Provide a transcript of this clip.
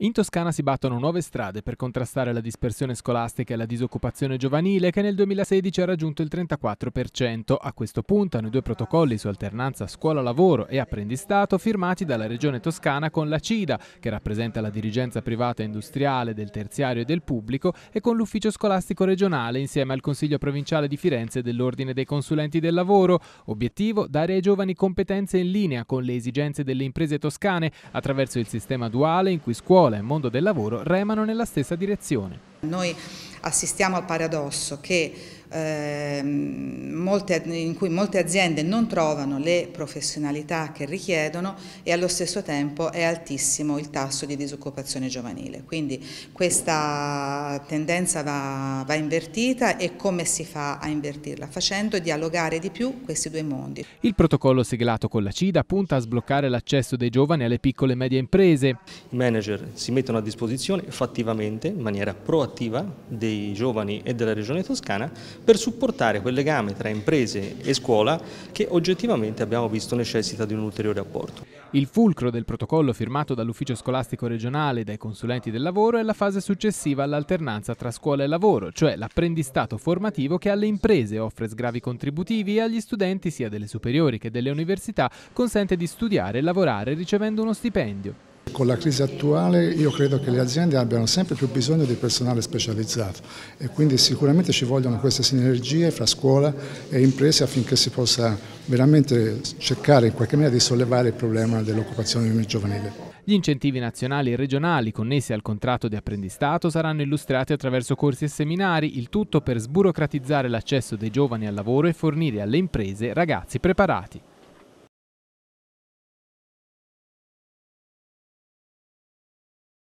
In Toscana si battono nuove strade per contrastare la dispersione scolastica e la disoccupazione giovanile che nel 2016 ha raggiunto il 34%. A questo puntano i due protocolli su alternanza scuola-lavoro e apprendistato firmati dalla Regione Toscana con la CIDA, che rappresenta la dirigenza privata e industriale del terziario e del pubblico, e con l'Ufficio Scolastico Regionale insieme al Consiglio Provinciale di Firenze dell'Ordine dei Consulenti del Lavoro. Obiettivo dare ai giovani competenze in linea con le esigenze delle imprese toscane attraverso il sistema duale in cui scuola scuola e mondo del lavoro remano nella stessa direzione. Noi assistiamo al paradosso che Ehm, molte, in cui molte aziende non trovano le professionalità che richiedono e allo stesso tempo è altissimo il tasso di disoccupazione giovanile. Quindi questa tendenza va, va invertita e come si fa a invertirla? Facendo dialogare di più questi due mondi. Il protocollo siglato con la CIDA punta a sbloccare l'accesso dei giovani alle piccole e medie imprese. I manager si mettono a disposizione fattivamente, in maniera proattiva, dei giovani e della regione toscana per supportare quel legame tra imprese e scuola che oggettivamente abbiamo visto necessita di un ulteriore apporto. Il fulcro del protocollo firmato dall'ufficio scolastico regionale e dai consulenti del lavoro è la fase successiva all'alternanza tra scuola e lavoro, cioè l'apprendistato formativo che alle imprese offre sgravi contributivi e agli studenti sia delle superiori che delle università consente di studiare e lavorare ricevendo uno stipendio con la crisi attuale io credo che le aziende abbiano sempre più bisogno di personale specializzato e quindi sicuramente ci vogliono queste sinergie fra scuola e imprese affinché si possa veramente cercare in qualche maniera di sollevare il problema dell'occupazione giovanile. Gli incentivi nazionali e regionali connessi al contratto di apprendistato saranno illustrati attraverso corsi e seminari, il tutto per sburocratizzare l'accesso dei giovani al lavoro e fornire alle imprese ragazzi preparati.